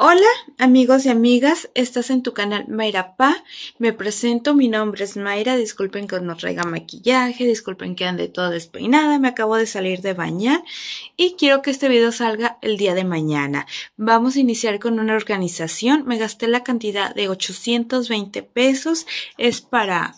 Hola amigos y amigas, estás en tu canal Mayra Me presento, mi nombre es Mayra, disculpen que no traiga maquillaje, disculpen que ande todo despeinada, me acabo de salir de bañar y quiero que este video salga el día de mañana. Vamos a iniciar con una organización, me gasté la cantidad de 820 pesos, es para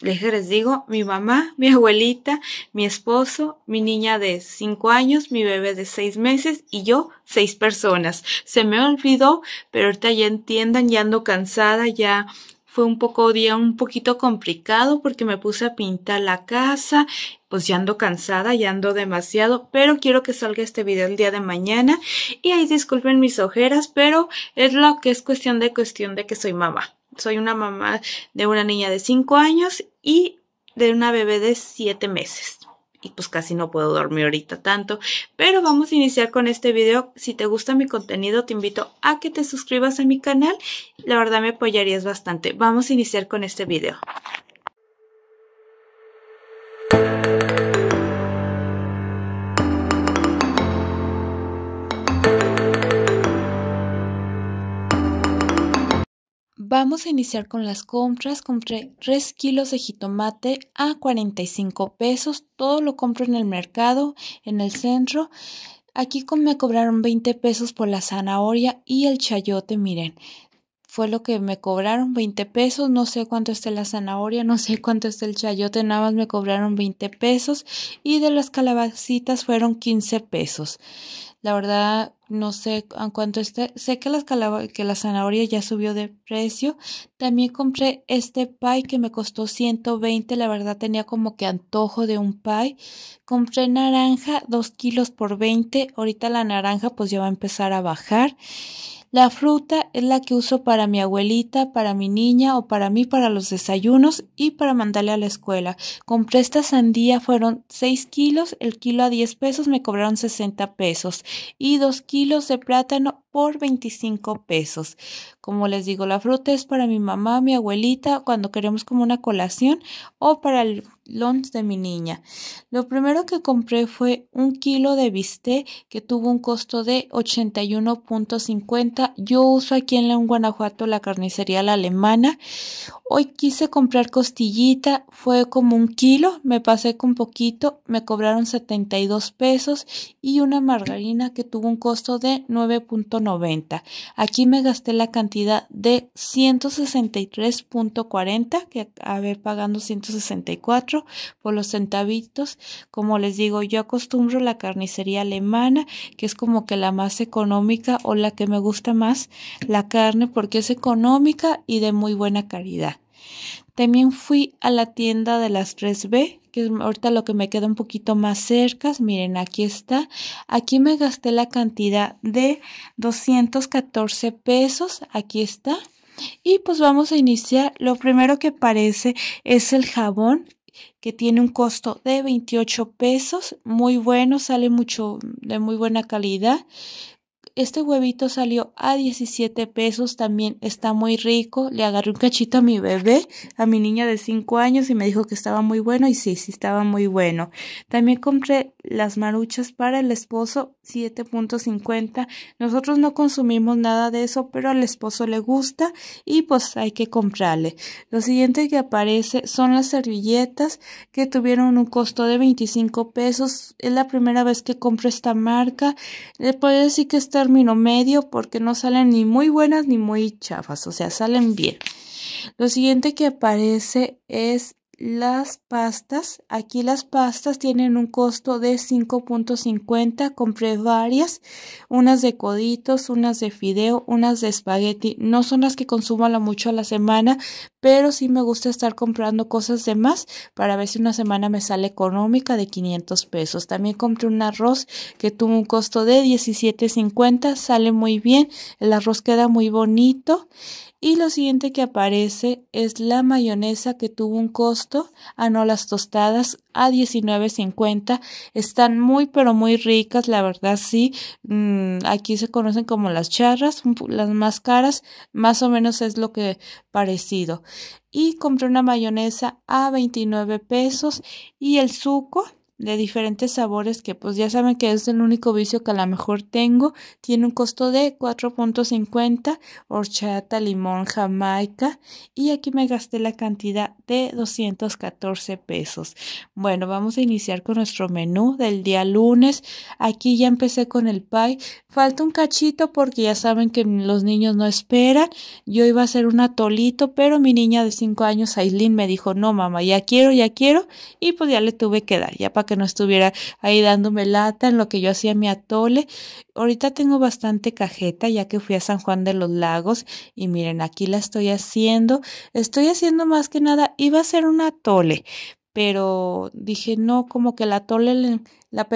les digo, mi mamá, mi abuelita, mi esposo, mi niña de cinco años, mi bebé de seis meses y yo, seis personas. Se me olvidó, pero ahorita ya entiendan, ya ando cansada, ya fue un poco día un poquito complicado porque me puse a pintar la casa, pues ya ando cansada, ya ando demasiado, pero quiero que salga este video el día de mañana y ahí disculpen mis ojeras, pero es lo que es cuestión de cuestión de que soy mamá soy una mamá de una niña de 5 años y de una bebé de 7 meses. Y pues casi no puedo dormir ahorita tanto. Pero vamos a iniciar con este video. Si te gusta mi contenido, te invito a que te suscribas a mi canal. La verdad me apoyarías bastante. Vamos a iniciar con este video. Vamos a iniciar con las compras. Compré 3 kilos de jitomate a 45 pesos. Todo lo compro en el mercado, en el centro. Aquí me cobraron 20 pesos por la zanahoria y el chayote, miren. Fue lo que me cobraron 20 pesos, no sé cuánto esté la zanahoria, no sé cuánto esté el chayote, nada más me cobraron 20 pesos y de las calabacitas fueron 15 pesos. La verdad, no sé en cuánto esté. Sé que, las que la zanahoria ya subió de precio. También compré este pie que me costó 120. La verdad, tenía como que antojo de un pie. Compré naranja, 2 kilos por 20. Ahorita la naranja pues ya va a empezar a bajar. La fruta es la que uso para mi abuelita, para mi niña o para mí para los desayunos y para mandarle a la escuela. Compré esta sandía, fueron 6 kilos, el kilo a 10 pesos me cobraron 60 pesos y 2 kilos de plátano por 25 pesos. Como les digo, la fruta es para mi mamá, mi abuelita, cuando queremos como una colación o para el lunch de mi niña. Lo primero que compré fue un kilo de bistec que tuvo un costo de 81.50. Yo uso aquí en Guanajuato la carnicería alemana. Hoy quise comprar costillita, fue como un kilo, me pasé con poquito, me cobraron 72 pesos y una margarina que tuvo un costo de 9.50 Aquí me gasté la cantidad de 163.40, que ver pagando 164 por los centavitos. Como les digo, yo acostumbro la carnicería alemana, que es como que la más económica o la que me gusta más, la carne, porque es económica y de muy buena calidad. También fui a la tienda de las 3B, que es ahorita lo que me queda un poquito más cerca. Miren, aquí está. Aquí me gasté la cantidad de 214 pesos. Aquí está. Y pues vamos a iniciar. Lo primero que parece es el jabón que tiene un costo de 28 pesos, muy bueno, sale mucho de muy buena calidad este huevito salió a 17 pesos, también está muy rico. Le agarré un cachito a mi bebé, a mi niña de 5 años y me dijo que estaba muy bueno y sí, sí estaba muy bueno. También compré las maruchas para el esposo, 7.50. Nosotros no consumimos nada de eso, pero al esposo le gusta y pues hay que comprarle. Lo siguiente que aparece son las servilletas que tuvieron un costo de 25 pesos. Es la primera vez que compro esta marca. Le puedo decir que está término medio porque no salen ni muy buenas ni muy chafas, o sea, salen bien. Lo siguiente que aparece es las pastas. Aquí las pastas tienen un costo de 5.50. Compré varias, unas de coditos, unas de fideo, unas de espagueti. No son las que consumo lo mucho a la semana, pero sí me gusta estar comprando cosas de más para ver si una semana me sale económica de 500 pesos. También compré un arroz que tuvo un costo de 17.50. Sale muy bien, el arroz queda muy bonito y lo siguiente que aparece es la mayonesa que tuvo un costo, a no las tostadas, a $19.50. Están muy pero muy ricas, la verdad sí. Mm, aquí se conocen como las charras, las más caras, más o menos es lo que parecido. Y compré una mayonesa a 29 pesos y el suco de diferentes sabores que pues ya saben que es el único vicio que a lo mejor tengo. Tiene un costo de 4.50, horchata, limón, jamaica y aquí me gasté la cantidad de 214 pesos. Bueno, vamos a iniciar con nuestro menú del día lunes. Aquí ya empecé con el pie. Falta un cachito porque ya saben que los niños no esperan. Yo iba a hacer un atolito, pero mi niña de 5 años, Aislin, me dijo, no mamá, ya quiero, ya quiero. Y pues ya le tuve que dar, ya para que no estuviera ahí dándome lata en lo que yo hacía mi atole. Ahorita tengo bastante cajeta ya que fui a San Juan de los Lagos y miren, aquí la estoy haciendo. Estoy haciendo más que nada, iba a ser un atole, pero dije no, como que la atole la,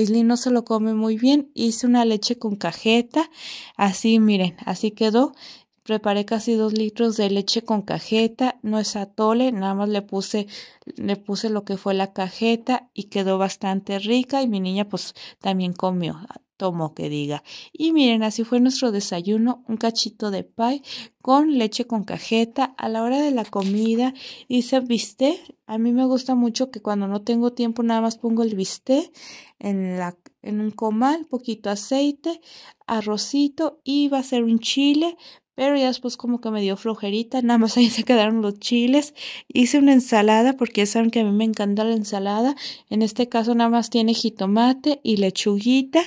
Isly no se lo come muy bien. Hice una leche con cajeta, así miren, así quedó preparé casi dos litros de leche con cajeta, no es atole, nada más le puse, le puse lo que fue la cajeta y quedó bastante rica y mi niña pues también comió, tomó que diga. Y miren, así fue nuestro desayuno, un cachito de pie con leche con cajeta. A la hora de la comida hice bisté, A mí me gusta mucho que cuando no tengo tiempo nada más pongo el viste en la en un comal, poquito aceite, arrocito y va a ser un chile, pero ya después como que me dio flojerita, nada más ahí se quedaron los chiles. Hice una ensalada porque ya saben que a mí me encanta la ensalada. En este caso nada más tiene jitomate y lechuguita.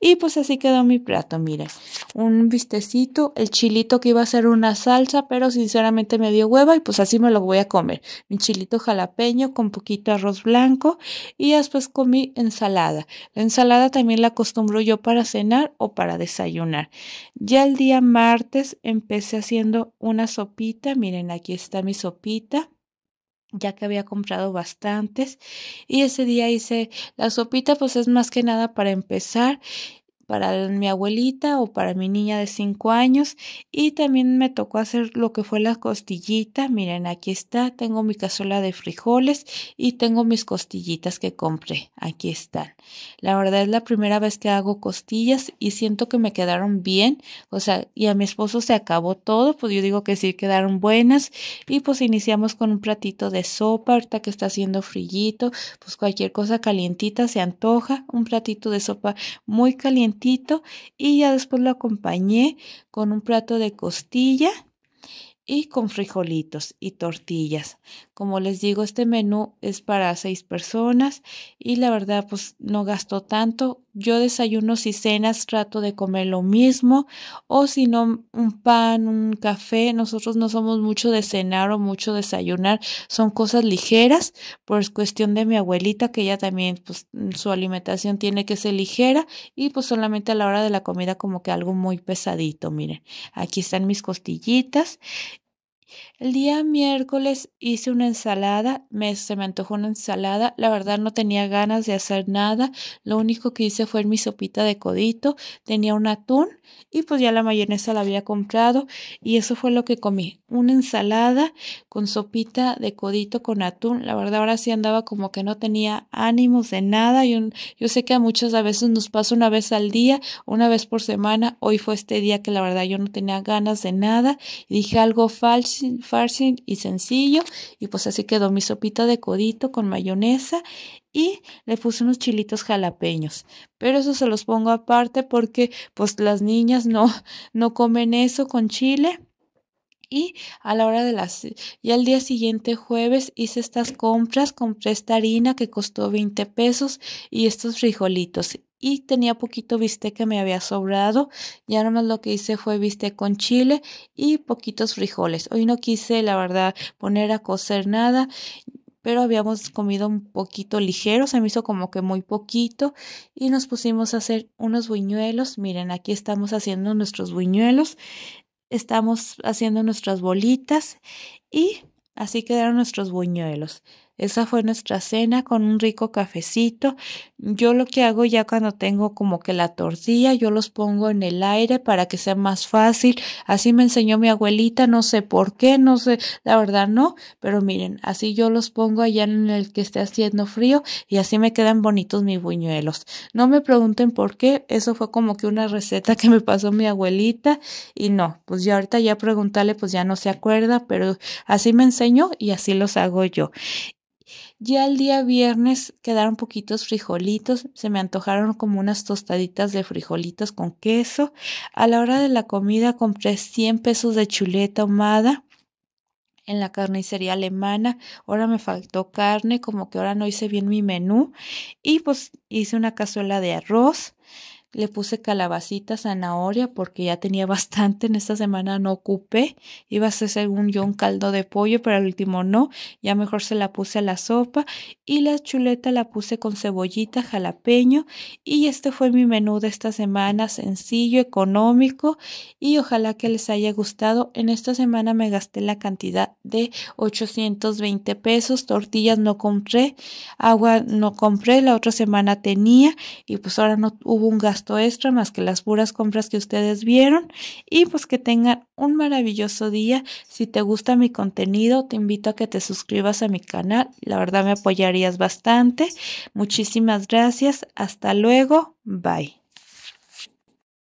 Y pues así quedó mi plato, miren. Un vistecito, el chilito que iba a ser una salsa, pero sinceramente me dio hueva y pues así me lo voy a comer. Mi chilito jalapeño con poquito arroz blanco y después comí ensalada. La ensalada también la acostumbro yo para cenar o para desayunar. Ya el día martes empecé haciendo una sopita. Miren, aquí está mi sopita ya que había comprado bastantes y ese día hice la sopita pues es más que nada para empezar para mi abuelita o para mi niña de 5 años y también me tocó hacer lo que fue la costillita. Miren, aquí está, tengo mi cazuela de frijoles y tengo mis costillitas que compré. Aquí están. La verdad es la primera vez que hago costillas y siento que me quedaron bien. O sea, y a mi esposo se acabó todo, pues yo digo que sí quedaron buenas y pues iniciamos con un platito de sopa, ahorita que está haciendo frillito, pues cualquier cosa calientita se antoja, un platito de sopa muy caliente y ya después lo acompañé con un plato de costilla y con frijolitos y tortillas. Como les digo, este menú es para seis personas y la verdad pues no gastó tanto, yo desayuno, si cenas trato de comer lo mismo o si no un pan, un café, nosotros no somos mucho de cenar o mucho desayunar, son cosas ligeras, pues cuestión de mi abuelita que ella también pues su alimentación tiene que ser ligera y pues solamente a la hora de la comida como que algo muy pesadito, miren, aquí están mis costillitas el día miércoles hice una ensalada, me, se me antojó una ensalada, la verdad no tenía ganas de hacer nada, lo único que hice fue mi sopita de codito, tenía un atún y pues ya la mayonesa la había comprado y eso fue lo que comí, una ensalada con sopita de codito con atún, la verdad ahora sí andaba como que no tenía ánimos de nada, yo, yo sé que a muchas a veces nos pasa una vez al día, una vez por semana, hoy fue este día que la verdad yo no tenía ganas de nada, dije algo falso fácil, y sencillo. Y pues así quedó mi sopita de codito con mayonesa y le puse unos chilitos jalapeños. Pero eso se los pongo aparte porque pues las niñas no, no comen eso con chile. Y a la hora de las... Y al día siguiente jueves hice estas compras, compré esta harina que costó 20 pesos y estos frijolitos y tenía poquito bistec que me había sobrado. Ya nomás lo que hice fue bistec con chile y poquitos frijoles. Hoy no quise, la verdad, poner a cocer nada pero habíamos comido un poquito ligero, se me hizo como que muy poquito y nos pusimos a hacer unos buñuelos. Miren, aquí estamos haciendo nuestros buñuelos, estamos haciendo nuestras bolitas y así quedaron nuestros buñuelos. Esa fue nuestra cena con un rico cafecito. Yo lo que hago ya cuando tengo como que la tortilla, yo los pongo en el aire para que sea más fácil. Así me enseñó mi abuelita, no sé por qué, no sé, la verdad no, pero miren, así yo los pongo allá en el que esté haciendo frío y así me quedan bonitos mis buñuelos. No me pregunten por qué, eso fue como que una receta que me pasó mi abuelita y no, pues ya ahorita ya preguntarle, pues ya no se acuerda, pero así me enseñó y así los hago yo. Ya el día viernes quedaron poquitos frijolitos, se me antojaron como unas tostaditas de frijolitos con queso. A la hora de la comida compré 100 pesos de chuleta ahumada en la carnicería alemana. Ahora me faltó carne, como que ahora no hice bien mi menú. Y pues hice una cazuela de arroz le puse calabacita, zanahoria, porque ya tenía bastante, en esta semana no ocupé, iba a ser según yo un caldo de pollo, pero al último no, ya mejor se la puse a la sopa y la chuleta la puse con cebollita, jalapeño y este fue mi menú de esta semana, sencillo, económico y ojalá que les haya gustado. En esta semana me gasté la cantidad de 820 pesos, tortillas no compré, agua no compré, la otra semana tenía y pues ahora no hubo un gasto extra más que las puras compras que ustedes vieron y pues que tengan un maravilloso día. Si te gusta mi contenido, te invito a que te suscribas a mi canal. La verdad me apoyarías bastante. Muchísimas gracias. Hasta luego. Bye.